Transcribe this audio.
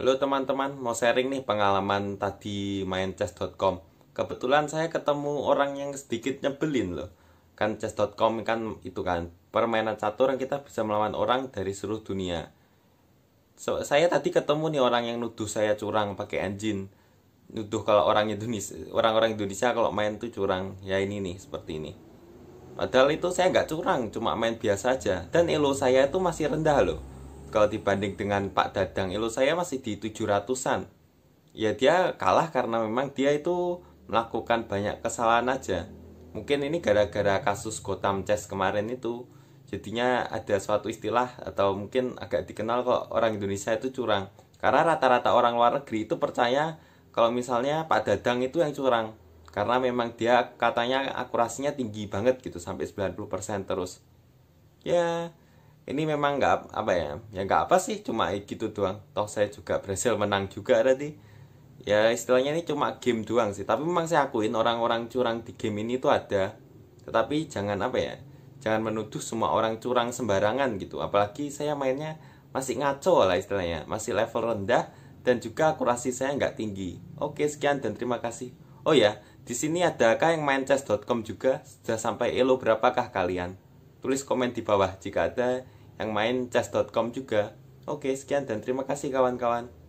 Halo teman-teman, mau sharing nih pengalaman tadi main chess.com. Kebetulan saya ketemu orang yang sedikit nyebelin loh. Kan chess.com kan itu kan permainan catur yang kita bisa melawan orang dari seluruh dunia. So, saya tadi ketemu nih orang yang nuduh saya curang pakai engine Nuduh kalau orang Indonesia, orang-orang Indonesia kalau main tuh curang. Ya ini nih seperti ini. Padahal itu saya nggak curang, cuma main biasa aja. Dan elo saya itu masih rendah loh kalau dibanding dengan Pak Dadang Elo ya saya masih di 700-an ya dia kalah karena memang dia itu melakukan banyak kesalahan aja mungkin ini gara-gara kasus Gotham Chess kemarin itu jadinya ada suatu istilah atau mungkin agak dikenal kok orang Indonesia itu curang karena rata-rata orang luar negeri itu percaya kalau misalnya Pak Dadang itu yang curang karena memang dia katanya akurasinya tinggi banget gitu sampai 90% terus ya ini memang nggak apa ya ya nggak apa sih cuma gitu doang toh saya juga berhasil menang juga tadi ya istilahnya ini cuma game doang sih tapi memang saya akuin orang-orang curang di game ini tuh ada tetapi jangan apa ya jangan menuduh semua orang curang sembarangan gitu apalagi saya mainnya masih ngaco lah istilahnya masih level rendah dan juga akurasi saya nggak tinggi oke sekian dan terima kasih oh ya di sini ada kah yang main chess.com juga sudah sampai elo berapakah kalian tulis komen di bawah jika ada yang main chess.com juga. Oke, sekian dan terima kasih kawan-kawan.